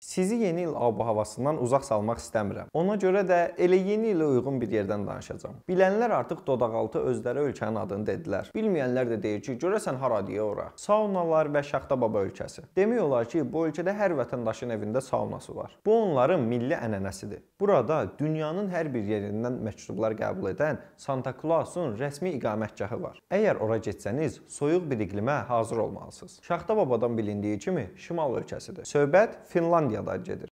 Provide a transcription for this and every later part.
Sizi yeni il ab-havasından uzaq salmaq istəmirəm. Ona görə də elə yeni ilə uyğun bir yerdən danışacağam. Bilənlər artıq dodaqaltı özləri ölkənin adını dedilər. Bilməyənlər də deyir ki, görəsən hara deyə ora. Saunalar və Şaxta Baba ölkəsi. Demək olar ki, bu ölkədə hər vətəndaşın evində saunası var. Bu onların milli ənənəsidir. Burada dünyanın hər bir yerindən məktublar qəbul edən Santa Clausun rəsmi iqamətgahı var. Əgər ora getsəniz, soyuq bir iqlimə hazır olmalısınız. Şaxta Babadan bilindiyi kimi şimal ölkəsidir. Söhbət Finlandiya Finlandiya'da cedir.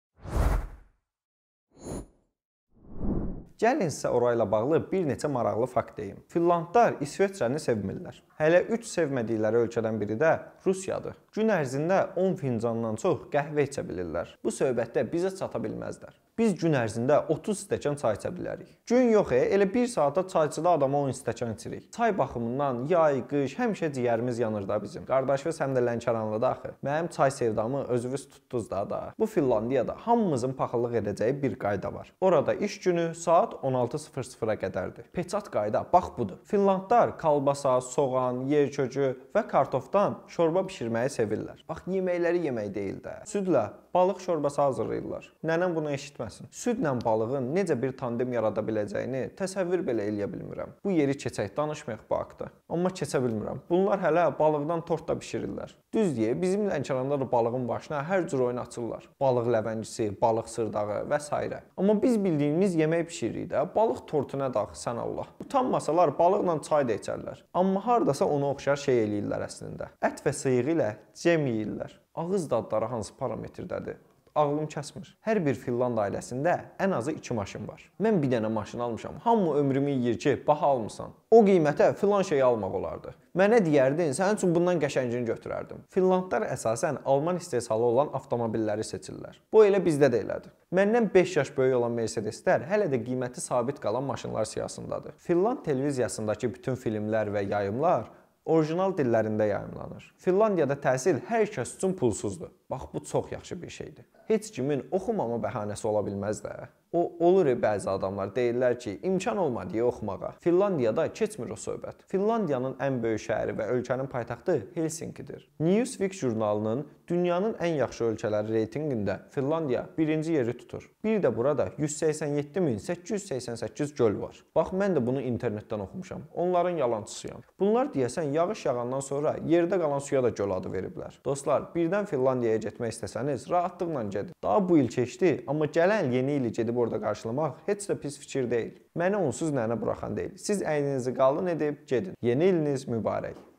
Gəlin sizə orayla bağlı bir neçə maraqlı fakt deyim. Finlandlar İsveçrəni sevmirlər. Hələ 3 sevmədikləri ölkədən biri də Rusiyadır. Gün ərzində 10 fincandan çox qəhvə içə bilirlər. Bu söhbətdə bizə çata bilməzlər. Biz gün ərzində 30 stəkan çay içə bilərik. Gün yox, e, elə 1 saatda çayçıda adama 10 stəkan içirik. Çay baxımından yay, qış həmişə ciyərimiz yanır da bizim. Qardaşımız həm də Lənkəranlıda axı. Mənim çay sevdamı özünüz tutdunuz da da. Bu Finlandiyada hamımızın paxıllıq edəcəyi bir qayda var. Orada iş günü saat saat 16:00-a qədərdir. Peçat qayda bax budur. Finlandlar kalbasa, soğan, yerkökü və kartofdan şorba bişirməyi sevirlər. Bax yeməkləri yemək deyil də. Südlə balıq şorbası hazırlayırlar. Nənəm bunu eşitməsin. Südlə balığın necə bir tandem yarada biləcəyini təsəvvür belə eləyə bilmirəm. Bu yeri keçək, danışmayaq bu haqqda. Amma keçə bilmirəm. Bunlar hələ balıqdan tort da bişirirlər. Düz deyə bizim Lənkəranda da balığın başına hər cür oyun açırlar. Balıq ləvəngisi, balıq sırdağı və s. Amma biz bildiyimiz yemək bişiririk eləyirik də. Balıq tortu nə daxı sən Allah. Utanmasalar balıqla çay da içərlər. Amma hardasa ona oxşar şey eləyirlər əslində. Ət və sıyığı ilə cem yeyirlər. Ağız dadları hansı parametrdədir? ağlım kəsmir. Hər bir Finland ailəsində ən azı 2 maşın var. Mən bir dənə maşın almışam. Hamı ömrümü yeyir ki, baha almısan. O qiymətə filan şey almaq olardı. Mənə deyərdin, sənin üçün bundan qəşəngini götürərdim. Finlandlar əsasən Alman istehsalı olan avtomobilləri seçirlər. Bu elə bizdə də elədir. Məndən 5 yaş böyük olan Mercedeslər hələ də qiyməti sabit qalan maşınlar siyasındadır. Finland televiziyasındakı bütün filmlər və yayımlar orijinal dillərində yayımlanır. Finlandiyada təhsil hər kəs üçün pulsuzdur. Bax bu çox yaxşı bir şeydir heç kimin oxumama bəhanəsi ola bilməz də. O olur e, bəzi adamlar deyirlər ki, imkan olmadı deyə oxumağa. Finlandiyada keçmir o söhbət. Finlandiyanın ən böyük şəhəri və ölkənin paytaxtı Helsinkidir. Newsweek jurnalının dünyanın ən yaxşı ölkələri reytinqində Finlandiya 1-ci yeri tutur. Bir də burada 187888 göl var. Bax mən də bunu internetdən oxumuşam. Onların yalançısıyam. Bunlar deyəsən yağış yağandan sonra yerdə qalan suya da göl adı veriblər. Dostlar, birdən Finlandiyaya getmək istəsəniz rahatlıqla gedin ölkədir. Daha bu il keçdi, amma gələn yeni ili gedib orada qarşılamaq heç də pis fikir deyil. Məni onsuz nənə buraxan deyil. Siz əyninizi qalın edib gedin. Yeni iliniz mübarək.